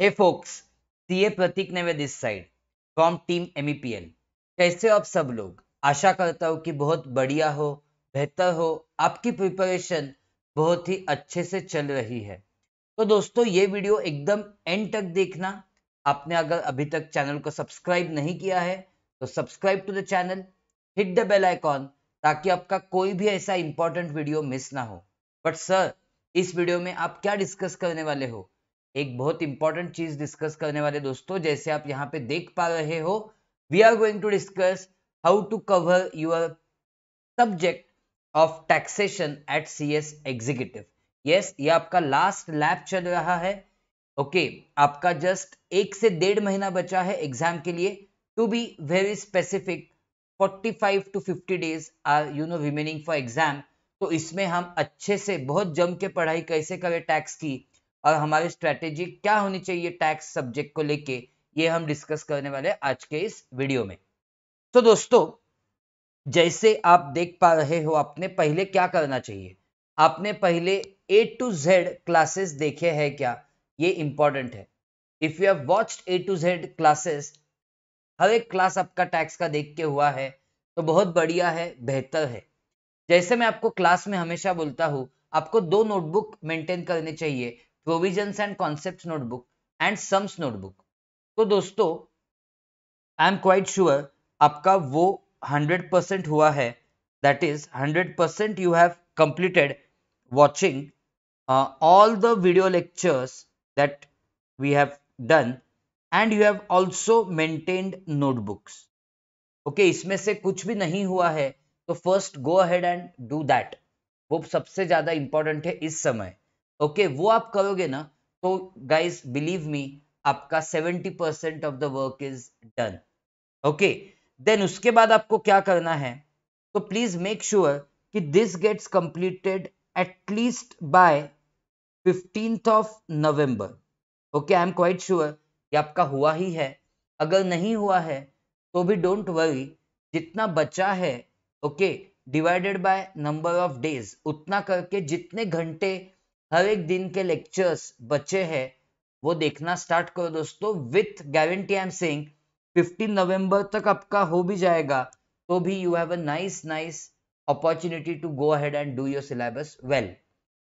हे folks CA Prateek नेवे this side from team MEPL कैसे हो आप सब लोग आशा करता हूँ कि बहुत बढ़िया हो बेहतर हो आपकी प्रिपरेशन बहुत ही अच्छे से चल रही है तो दोस्तों ये वीडियो एकदम एंड तक देखना आपने अगर अभी तक चैनल को सब्सक्राइब नहीं किया है तो subscribe to the channel hit the bell icon ताकि आपका कोई भी ऐसा इंपॉर्टेंट वीडियो मिस ना हो बट सर इस वीडियो में आप क्या डिस्कस करने वाले हो एक बहुत इंपॉर्टेंट चीज डिस्कस करने वाले दोस्तों जैसे आप यहाँ पे देख पा रहे हो we are going to discuss how to cover your subject of taxation eight C S executive yes ये आपका लास्ट लैब चल रहा है ओके okay, आपका जस्ट एक से डेढ़ महीना बचा है एग्जाम के लिए to be very specific 45 to 50 days are you know remaining for exam तो इसमें हम अच्छे से बहुत जम के पढ़ाई कैसे करें टैक्स की और हमारी स्ट्रेटेजी क्या होनी चाहिए टैक्स सब्जेक्ट को लेके ये हम डिस्कस करने वाले आज के इस वीडियो में तो दोस्तों जैसे आप देख पा रहे हो आपने पहले क्या करना चाहिए आपने पहले ए टू जेड क्लासेस देखे हैं क्या ये इंपॉर्टेंट है if you have watched A to Z classes हर एक क्लास आपका टैक्स का देख के हुआ है तो बहुत बढ़िया है बेहतर है जैसे मैं आपको क्लास में हमेशा बोलता हूँ आपको दो नोटबुक मेंटेन करने चाहिए provision and concept notebook and sums notebook तो दोस्तों आई एम क्वाइट श्योर आपका वो 100 परसेंट हुआ है that is 100 percent you have completed watching all the video lectures that we have done and you have also maintained notebooks okay इसमें से कुछ भी नहीं हुआ है तो first go ahead and do that वो सबसे ज्यादा इंपॉर्टेंट है इस समय ओके वो आप करोगे ना तो गाइस बिलीव मी आपका 70 percent of the work is done okay then उसके बाद आपको क्या करना है तो प्लीज मेक श्योर कि this gets completed at least by fifteenth of November okay I am quite sure कि आपका हुआ ही है अगर नहीं हुआ है तो भी डोंट वरी जितना बचा है okay divided by number of days उतना करके जितने घंटे हर एक दिन के लेक्चर्स बचे हैं वो देखना स्टार्ट करो दोस्तों with guarantee I am saying 15 November तक आपका हो भी जाएगा तो भी you have a nice nice opportunity to go ahead and do your syllabus well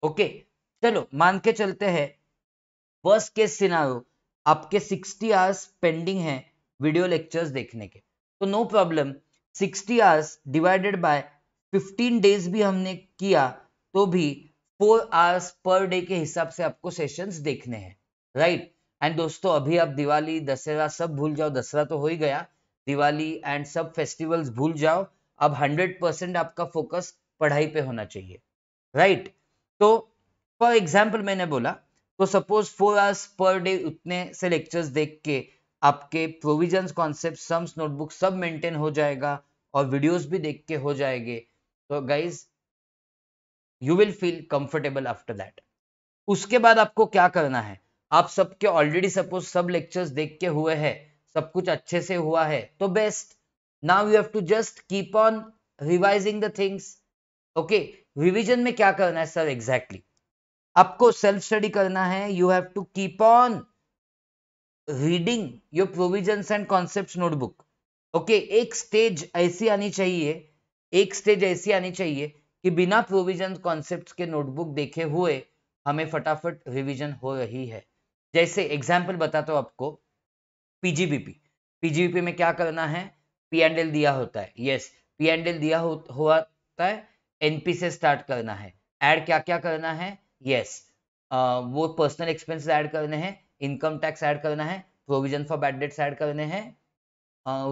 okay चलो मान के चलते हैं फर्स्ट केस सिनारो आपके 60 आवर्स पेंडिंग है वीडियो लेक्चर्स देखने के तो no problem 60 hours divided by 15 days भी हमने किया तो भी फोर आवर्स पर डे के हिसाब से आपको सेशंस देखने हैं राइट एंड दोस्तों अभी आप दिवाली दशहरा सब भूल जाओ दशहरा तो हो ही गया दिवाली एंड सब फेस्टिवल्स भूल जाओ अब हंड्रेड परसेंट आपका फोकस पढ़ाई पे होना चाहिए राइट right? तो फॉर एग्जाम्पल मैंने बोला तो suppose four hours per day उतने से लेक्चर्स देख के आपके प्रोविजन कॉन्सेप्ट सम्स नोटबुक सब मेंटेन हो जाएगा और वीडियोस भी देख के हो जाएंगे तो guys you will feel comfortable after that उसके बाद आपको क्या करना है आप सबके ऑलरेडी सपोज सब लेक्चर्स देख के हुए हैं सब कुछ अच्छे से हुआ है तो best now you have to just keep on revising the things okay revision में क्या करना है सर एग्जैक्टली exactly. आपको सेल्फ स्टडी करना है you have to keep on reading your provision and concept notebook okay एक स्टेज ऐसी आनी चाहिए एक स्टेज ऐसी आनी चाहिए कि बिना प्रोविजन कॉन्सेप्ट के नोटबुक देखे हुए हमें फटाफट रिविजन हो रही है जैसे एग्जाम्पल बताता हूँ आपको पीजीबीपी पीजीबीपी में क्या करना है पी एंड एल दिया होता है यस पी एंड एल दिया होता है एनपी से स्टार्ट करना है ऐड क्या क्या करना है यस yes. वो पर्सनल एक्सपेंसेस ऐड करने हैं इनकम टैक्स ऐड करना है provision for bad debts add करने हैं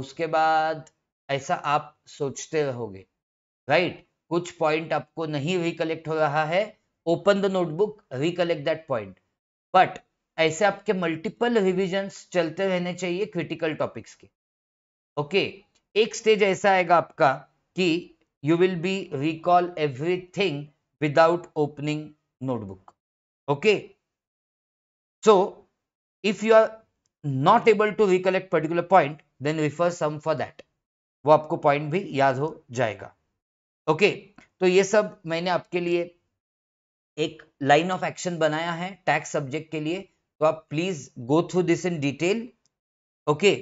उसके बाद ऐसा आप सोचते रहोगे राइट right? कुछ पॉइंट आपको नहीं रिकलेक्ट हो रहा है open the notebook recollect that point but ऐसे आपके मल्टीपल रिविजन चलते रहने चाहिए क्रिटिकल टॉपिक्स के ओके okay, एक स्टेज ऐसा आएगा आपका कि you will be recall everything without opening notebook okay so if you are not able to recollect particular point then refer some for that वो आपको पॉइंट भी याद हो जाएगा ओके तो ये सब मैंने आपके लिए एक लाइन ऑफ एक्शन बनाया है टैक्स सब्जेक्ट के लिए तो आप please go through this in detail okay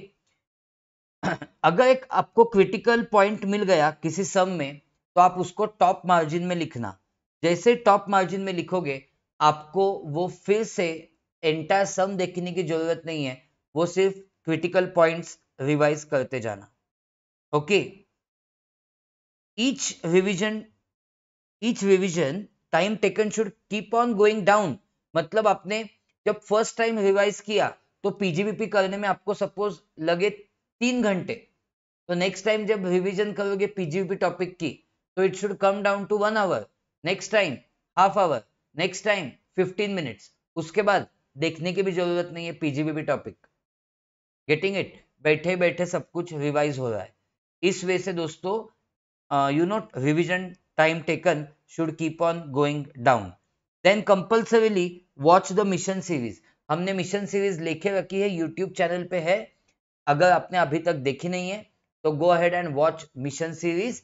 अगर एक आपको क्रिटिकल पॉइंट मिल गया किसी सम में तो आप उसको टॉप मार्जिन में लिखना जैसे टॉप मार्जिन में लिखोगे आपको वो फिर से एंटायर सम देखने की जरूरत नहीं है वो सिर्फ क्रिटिकल पॉइंट्स रिवाइज करते जाना okay okay? each revision each revision time taken should keep on going down मतलब आपने जब फर्स्ट टाइम रिवाइज किया तो पीजीबीपी करने में आपको सपोज लगे तीन घंटे तो नेक्स्ट टाइम जब रिवीजन करोगे पीजीबीपी टॉपिक की तो it should come down to one hour next time half hour next time fifteen minutes उसके बाद देखने की भी जरूरत नहीं है पीजीबीपी टॉपिक गेटिंग इट बैठे बैठे सब कुछ रिवाइज हो रहा है इस वे से दोस्तों uh, you know revision time taken should keep on going down then compulsorily watch the mission series हमने मिशन सीरीज लेखे रखी है यूट्यूब चैनल पे है अगर आपने अभी तक देखी नहीं है तो go ahead and watch mission series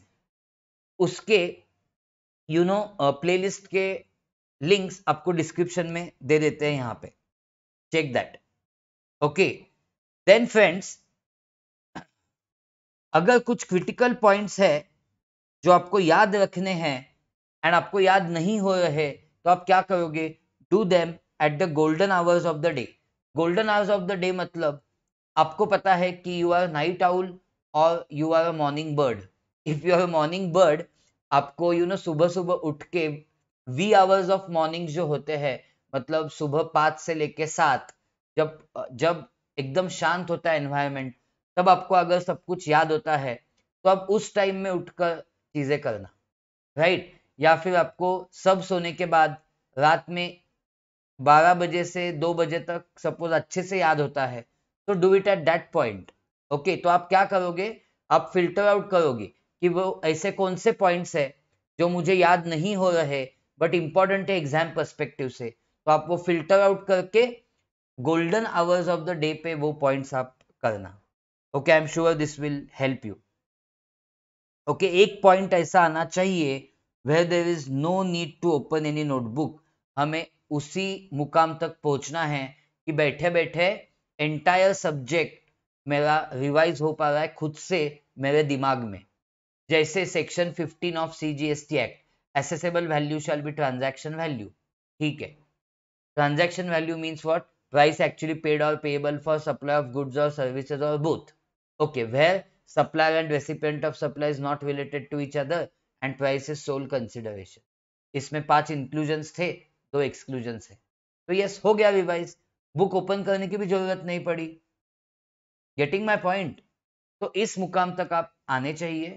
उसके यू नो प्लेलिस्ट के लिंक्स आपको डिस्क्रिप्शन में दे देते हैं यहाँ पे check that okay then friends अगर कुछ क्रिटिकल पॉइंट्स है जो आपको याद रखने हैं एंड आपको याद नहीं हो रहे तो आप क्या करोगे do them at the golden hours of the day golden hours of the day मतलब आपको पता है कि यू आर नाइट आउल और you are a morning bird if you are a morning bird आपको यू नो सुबह सुबह उठ के वी आवर्स ऑफ मॉर्निंग जो होते हैं मतलब सुबह पाँच से लेके सात जब जब एकदम शांत होता है एनवायरमेंट तब आपको अगर सब कुछ याद होता है तो आप उस टाइम में उठकर चीज़ें करना राइट या फिर आपको सब सोने के बाद रात में 12 बजे से 2 बजे तक सपोज अच्छे से याद होता है तो do it at that point okay तो आप क्या करोगे आप फिल्टर आउट करोगे कि वो ऐसे कौन से पॉइंट्स है जो मुझे याद नहीं हो रहे बट इम्पॉर्टेंट है एग्जाम परस्पेक्टिव से तो आप वो फिल्टर आउट करके golden hours of the day पे वो पॉइंट्स आप करना okay I am sure this will help you okay एक पॉइंट ऐसा आना चाहिए where there is no need to open any notebook हमें उसी मुकाम तक पहुंचना है कि बैठे बैठे एंटायर सब्जेक्ट मेरा रिवाइज हो पा रहा है खुद से मेरे दिमाग में जैसे section 15 of CGST act assessable value shall be transaction value ठीक है transaction value means what price actually paid और payable for supply of goods और सर्विसेज और both okay where supply and recipient of supply is not related to each other and price is sole consideration इसमें पांच inclusions थे दो exclusions है तो yes हो गया रिवाइज बुक ओपन करने की भी जरूरत नहीं पड़ी गेटिंग माय पॉइंट तो इस मुकाम तक आप आने चाहिए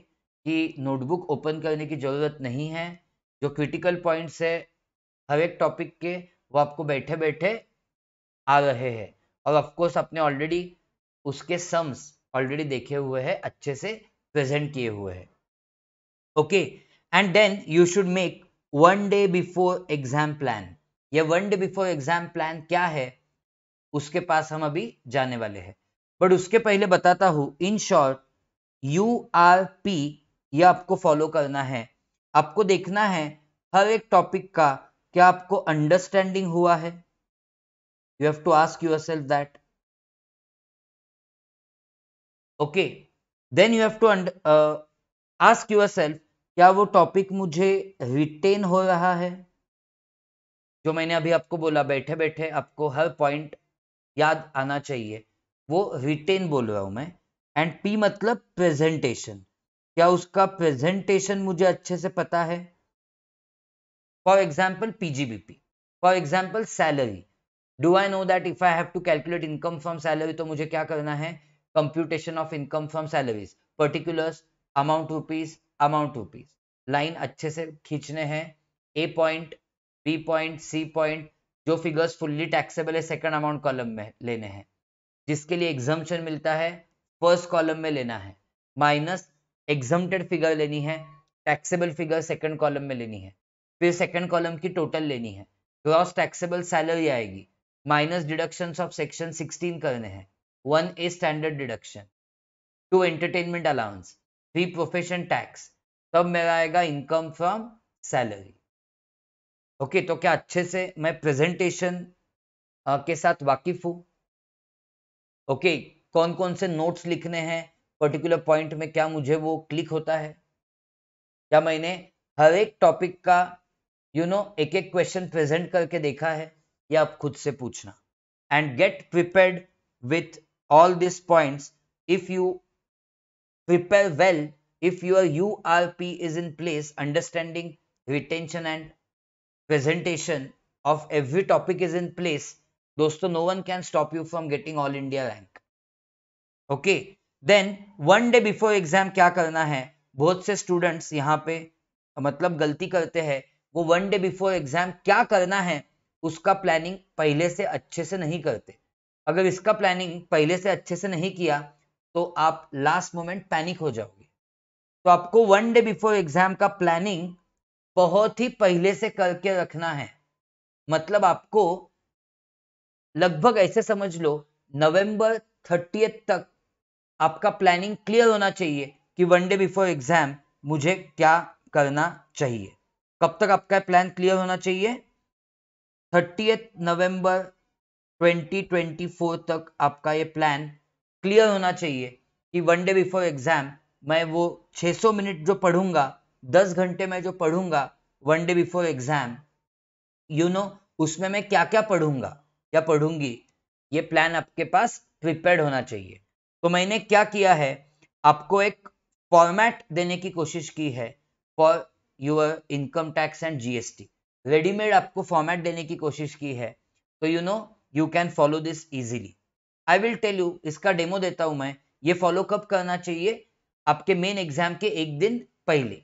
कि नोटबुक ओपन करने की जरूरत नहीं है जो क्रिटिकल पॉइंट्स है हर एक टॉपिक के वो आपको बैठे बैठे आ रहे हैं और ऑफकोर्स आपने ऑलरेडी उसके सम्स ऑलरेडी देखे हुए है अच्छे से प्रेजेंट किए हुए है okay and then you should make one day before exam plan या one day before exam plan क्या है उसके पास हम अभी जाने वाले हैं बट उसके पहले बताता हूं in short you are P ये आपको फॉलो करना है आपको देखना है हर एक टॉपिक का क्या आपको अंडरस्टैंडिंग हुआ है you have to ask yourself that okay then you have to ask yourself क्या वो टॉपिक मुझे रिटेन हो रहा है जो मैंने अभी आपको बोला बैठे बैठे आपको हर पॉइंट याद आना चाहिए वो रिटेन बोल रहा हूं मैं एंड पी मतलब प्रेजेंटेशन क्या उसका प्रेजेंटेशन मुझे अच्छे से पता है for example PGBP for example salary do I know that if I have to calculate income from salary तो मुझे क्या करना है computation of income from salaries particulars amount rupees amount rupees line अच्छे से खींचने हैं A point B point C point जो फिगर्स फुल्ली टैक्सेबल है सेकंड अमाउंट कॉलम में लेने हैं जिसके लिए एग्जम्पन मिलता है फर्स्ट कॉलम में लेना है माइनस एग्जामेड फिगर लेनी है टैक्सेबल फिगर सेकंड कॉलम में लेनी है फिर सेकंड कॉलम की टोटल लेनी है ग्रॉस टैक्सेबल सैलरी आएगी माइनस डिडक्शन ऑफ सेक्शन 16 करने हैं One is standard deduction. Two entertainment allowance. Three profession tax. तब मेरा आएगा इनकम फ्रॉम सैलरी ओके तो क्या अच्छे से मैं प्रेजेंटेशन के साथ वाकिफ हूं ओके okay, कौन कौन से नोट्स लिखने हैं पर्टिकुलर पॉइंट में क्या मुझे वो क्लिक होता है क्या मैंने हर एक टॉपिक का यू you नो know, एक एक क्वेश्चन प्रेजेंट करके देखा है या आप खुद से पूछना and get prepared with all these points if you prepare well if your URP is in place understanding retention and presentation of every topic is in place dosto no one can stop you from getting all India rank okay then one day before exam kya karna hai बहुत से students यहाँ पे मतलब गलती करते हैं वो one day before exam क्या करना है उसका प्लानिंग पहले से अच्छे से नहीं करते अगर इसका प्लानिंग पहले से अच्छे से नहीं किया तो आप लास्ट मोमेंट पैनिक हो जाओगे तो आपको वन डे बिफोर एग्जाम का प्लानिंग बहुत ही पहले से करके रखना है मतलब आपको लगभग ऐसे समझ लो नवंबर थर्टी तक आपका प्लानिंग क्लियर होना चाहिए कि वन डे बिफोर एग्जाम मुझे क्या करना चाहिए कब तक आपका प्लान क्लियर होना चाहिए थर्टी नवंबर 2024 तक आपका ये प्लान क्लियर होना चाहिए कि वन डे बिफोर एग्जाम मैं वो 600 मिनट जो पढ़ूंगा 10 घंटे में जो पढ़ूंगा one day before exam you know उसमें मैं क्या क्या पढ़ूंगा या पढ़ूंगी ये प्लान आपके पास प्रिपेयर होना चाहिए तो मैंने क्या किया है आपको एक फॉर्मेट देने की कोशिश की है for your income tax and GST readymade आपको फॉर्मेट देने की कोशिश की है तो you you know know, you can follow this easily I will tell you इसका डेमो देता हूं मैं ये फॉलो कब करना चाहिए आपके मेन एग्जाम के एक दिन पहले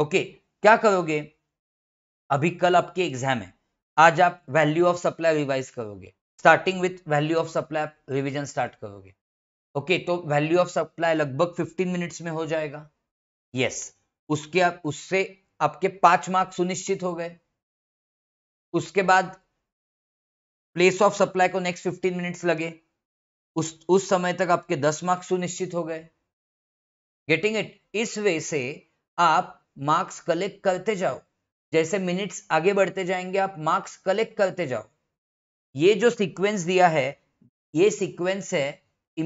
ओके okay, क्या करोगे अभी कल आपके एग्जाम है आज आप वैल्यू ऑफ सप्लाई रिवाइज करोगे starting with value of supply revision start करोगे ओके okay, तो वैल्यू ऑफ सप्लाई लगभग 15 मिनट्स में हो जाएगा यस yes, उसके आप उससे आपके पांच मार्क्स सुनिश्चित हो गए उसके बाद प्लेस ऑफ सप्लाई को नेक्स्ट फिफ्टीन मिनट्स लगे उस उस समय तक आपके दस मार्क्स सुनिश्चित हो गए गेटिंग इट इस वे से आप मार्क्स कलेक्ट करते जाओ जैसे मिनट्स आगे बढ़ते जाएंगे आप मार्क्स कलेक्ट करते जाओ ये जो सीक्वेंस दिया है ये सीक्वेंस है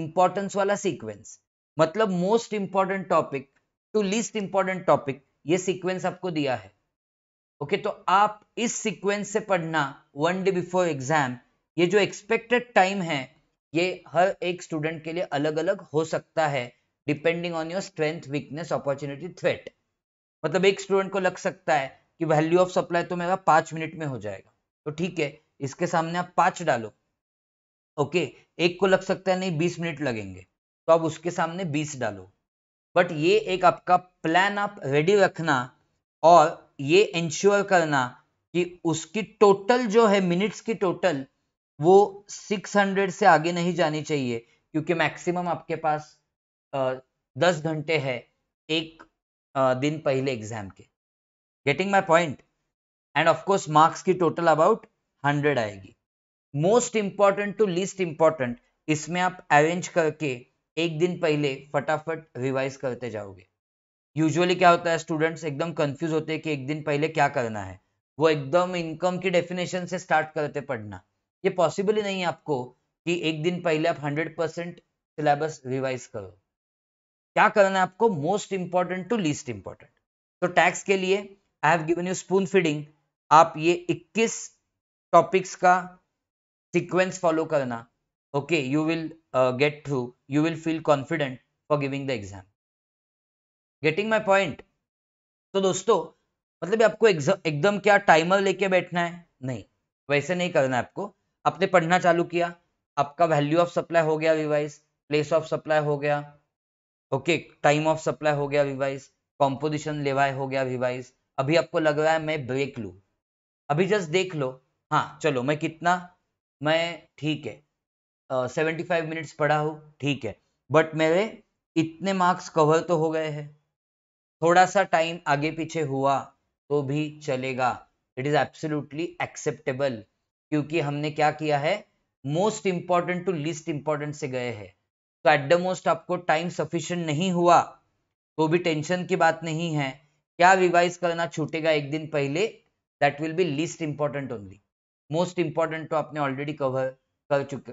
इंपॉर्टेंस वाला सीक्वेंस मतलब most important topic to least important topic ये सीक्वेंस आपको दिया है ओके तो आप इस सीक्वेंस से पढ़ना वन डे बिफोर एग्जाम ये जो एक्सपेक्टेड टाइम है ये हर एक स्टूडेंट के लिए अलग अलग हो सकता है depending on your strength weakness opportunity threat मतलब एक स्टूडेंट को लग सकता है कि वैल्यू ऑफ सप्लाई तो मेरा पांच मिनट में हो जाएगा तो ठीक है इसके सामने आप पांच डालो ओके okay, एक को लग सकता है नहीं बीस मिनट लगेंगे तो आप उसके सामने बीस डालो बट ये एक आपका प्लान आप रेडी रखना और ये इंश्योर करना कि उसकी टोटल जो है मिनट्स की टोटल वो 600 से आगे नहीं जानी चाहिए क्योंकि मैक्सिमम आपके पास दस घंटे है एक दिन पहले एग्जाम के getting my point and of course marks की टोटल अबाउट हंड्रेड आएगी most important to least important इसमें आप अरेंज करके एक दिन पहले फटाफट रिवाइज करते जाओगे यूजुअली क्या होता है स्टूडेंट्स एकदम कंफ्यूज होते हैं कि एक दिन पहले क्या करना है वो एकदम इनकम की डेफिनेशन से स्टार्ट करते पढ़ना ये पॉसिबल ही नहीं है आपको कि एक दिन पहले आप हंड्रेड परसेंट सिलेबस रिवाइज करो क्या करना है आपको most important to least important तो टैक्स के लिए I have given you spoon feeding आप ये 21 टॉपिक्स का सिक्वेंस फॉलो करना okay you will get through you will feel confident for giving the exam getting my point तो दोस्तों मतलब आपको एकदम क्या टाइमर लेके बैठना है नहीं वैसे नहीं करना है आपको आपने पढ़ना चालू किया आपका वैल्यू ऑफ सप्लाई हो गया रिवाइज प्लेस ऑफ सप्लाई हो गया ओके टाइम ऑफ सप्लाई हो गया रिवाइज कॉम्पोजिशन लेवाई हो गया रिवाइज अभी आपको लग रहा है मैं ब्रेक लू अभी जस्ट देख लो हाँ चलो मैं कितना मैं ठीक है सेवेंटी फाइव मिनट्स पढ़ा हूँ ठीक है बट मेरे इतने मार्क्स कवर तो हो गए हैं थोड़ा सा टाइम आगे पीछे हुआ तो भी चलेगा इट इज एब्सोल्युटली एक्सेप्टेबल क्योंकि हमने क्या किया है most important to least important से गए हैं तो एट द मोस्ट आपको टाइम सफिशियंट नहीं हुआ तो भी टेंशन की बात नहीं है क्या रिवाइज करना छूटेगा एक दिन पहले that will be least important only most important तो आपने ऑलरेडी कवर कर चुके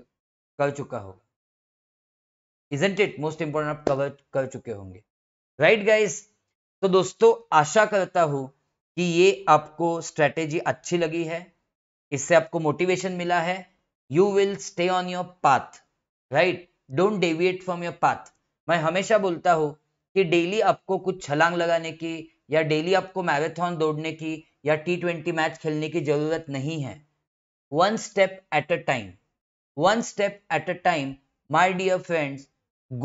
कर चुका होगा इजेंट इट मोस्ट इंपॉर्टेंट आप कवर कर चुके होंगे राइट right, गाइस तो दोस्तों आशा करता हूं कि ये आपको स्ट्रेटेजी अच्छी लगी है इससे आपको मोटिवेशन मिला है you will stay on your path right don't deviate from your path मैं हमेशा बोलता हूं कि डेली आपको कुछ छलांग लगाने की या डेली आपको मैराथन दौड़ने की या टी ट्वेंटी मैच खेलने की जरूरत नहीं है one step at a time one step at a time my dear friends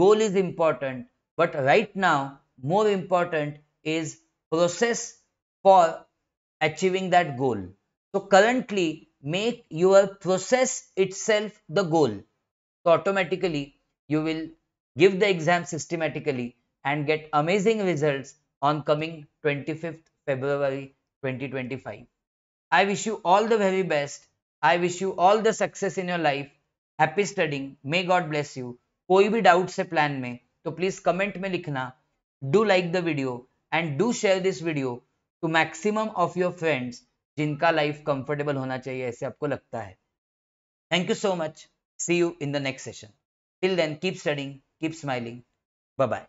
goal is important but right now more important is process for achieving that goal. So currently make your process itself the goal. So automatically you will give the exam systematically and get amazing results on coming 25th February 2025. I wish you all the very best. I wish you all the success in your life. Happy studying. May God bless you. कोई भी doubt से plan में तो please comment में लिखना Do like the video and do share this video to maximum of your friends जिनका life comfortable होना चाहिए ऐसे आपको लगता है Thank you so much. See you in the next session. Till then, keep studying, keep smiling. Bye bye.